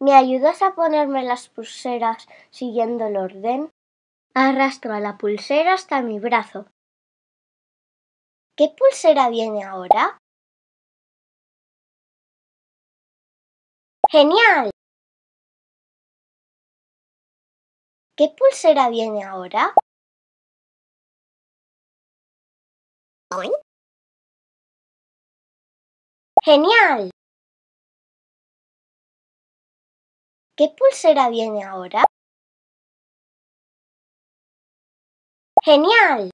¿Me ayudas a ponerme las pulseras siguiendo el orden? Arrastro a la pulsera hasta mi brazo. ¿Qué pulsera viene ahora? ¡Genial! ¿Qué pulsera viene ahora? ¡Genial! ¿Qué pulsera viene ahora? ¡Genial!